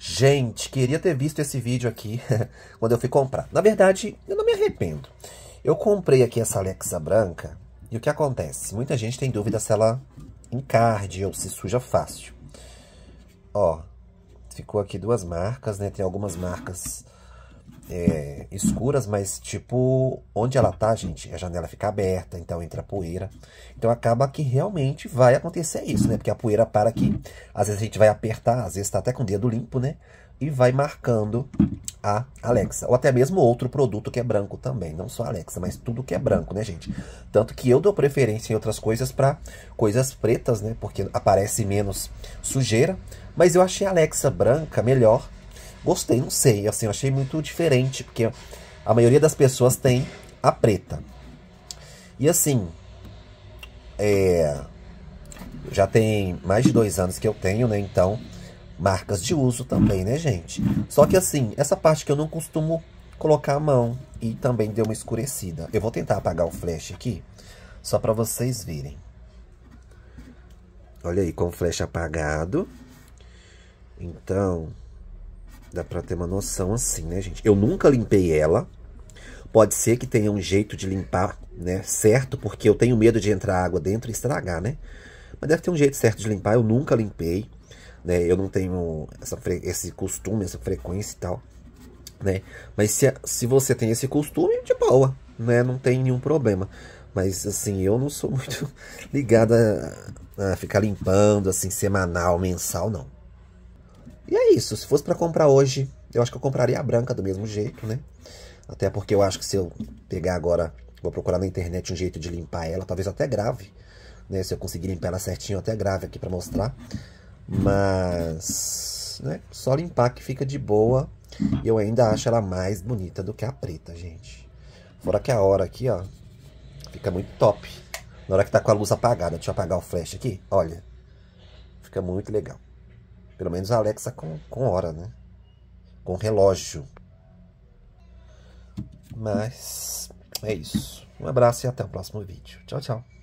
Gente, queria ter visto esse vídeo aqui quando eu fui comprar. Na verdade, eu não me arrependo. Eu comprei aqui essa Alexa branca e o que acontece? Muita gente tem dúvida se ela encarde ou se suja fácil. Ó, ficou aqui duas marcas, né? Tem algumas marcas é, escuras, mas tipo, onde ela tá, gente, a janela fica aberta, então entra poeira. Então acaba que realmente vai acontecer isso, né? Porque a poeira para aqui, às vezes a gente vai apertar, às vezes tá até com o dedo limpo, né? E vai marcando a Alexa. Ou até mesmo outro produto que é branco também, não só a Alexa, mas tudo que é branco, né, gente? Tanto que eu dou preferência em outras coisas para coisas pretas, né? Porque aparece menos sujeira. Mas eu achei a Alexa branca melhor Gostei, não sei. Assim, eu achei muito diferente, porque a maioria das pessoas tem a preta. E assim, é, já tem mais de dois anos que eu tenho, né? Então, marcas de uso também, né, gente? Só que assim, essa parte que eu não costumo colocar a mão e também deu uma escurecida. Eu vou tentar apagar o flash aqui, só para vocês verem. Olha aí, com o flash apagado. Então, Dá pra ter uma noção assim, né, gente? Eu nunca limpei ela. Pode ser que tenha um jeito de limpar, né, certo? Porque eu tenho medo de entrar água dentro e estragar, né? Mas deve ter um jeito certo de limpar. Eu nunca limpei, né? Eu não tenho essa esse costume, essa frequência e tal, né? Mas se, se você tem esse costume, de boa, né? Não tem nenhum problema. Mas, assim, eu não sou muito ligada a, a ficar limpando, assim, semanal, mensal, não. E é isso. Se fosse para comprar hoje, eu acho que eu compraria a branca do mesmo jeito, né? Até porque eu acho que se eu pegar agora, vou procurar na internet um jeito de limpar ela, talvez até grave. Né? Se eu conseguir limpar ela certinho, até grave aqui para mostrar. Mas, né? Só limpar que fica de boa. E Eu ainda acho ela mais bonita do que a preta, gente. Fora que a hora aqui, ó, fica muito top. Na hora que tá com a luz apagada, deixa eu apagar o flash aqui, olha. Fica muito legal. Pelo menos a Alexa com, com hora, né? Com relógio. Mas é isso. Um abraço e até o próximo vídeo. Tchau, tchau.